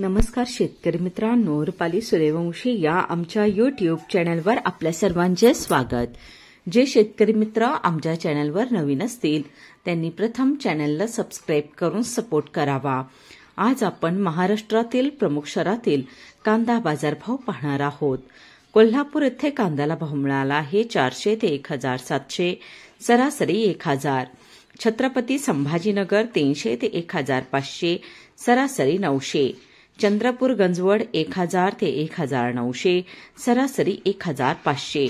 नमस्कार शेतकरी मित्रांनो रुपाली सूर्यवंशी या आमच्या युट्यूब चॅनलवर आपल्या सर्वांचे स्वागत जे शेतकरी मित्र आमच्या चॅनलवर नवीन असतील त्यांनी प्रथम चॅनलला सबस्क्राईब करून सपोर्ट करावा आज आपण महाराष्ट्रातील प्रमुख शहरातील कांदा बाजारभाव पाहणार आहोत कोल्हापूर येथे कांद्याला भाव मिळाला आहे चारशे ते एक हजार सातशे सरासरी एक हजार छत्रपती संभाजीनगर तीनशे ते एक हजार पाचशे सरासरी नऊशे चंद्रपूर गंजवड एक हजार ते एक हजार नऊशे सरासरी एक हजार पाचशे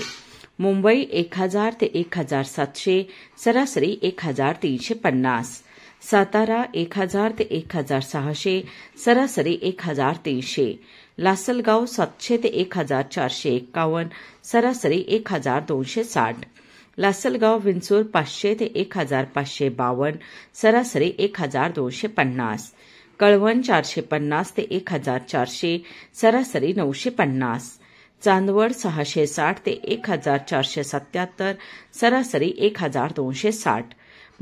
मुंबई एक हजार ते एक हजार सातशे सरासरी एक हजार तीनशे पन्नास सातारा एक हजार ते एक हजार सहाशे सरासरी एक हजार तीनशे लासलगाव सातशे ते एक हजार चारशे एक्कावन्न सरासरी एक हजार दोनशे साठ लासलगाव विंचूर पाचशे ते एक हजार पाचशे बावन्न सरासरी एक हजार दोनशे पन्नास कळवण चारशे पन्नास ते एक हजार चारशे सरासरी नऊशे पन्नास चांदवड सहाशे साठ ते एक हजार चारशे सत्याहत्तर सरासरी एक हजार दोनशे साठ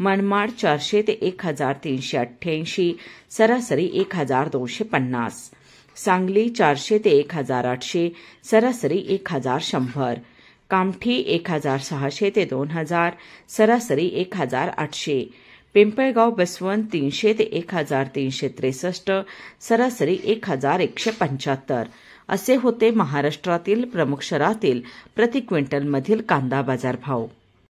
मनमाड चारशे ते एक हजार तीनशे अठ्ठ्याऐंशी सरासरी एक हजार दोनशे पन्नास सांगली चारशे ते एक हजार आठशे सरासरी एक हजार शंभर कामठी एक हजार सहाशे ते दोन हजार सरासरी एक हजार आठशे पिंपळगाव बसवन तीनशे ते एक हजार तीनशे त्रेसष्ट सरासरी एक हजार एकशे पंच्याहत्तर असे होते महाराष्ट्रातील प्रमुख शहरातील प्रति क्विंटलमधील कांदा बाजारभाव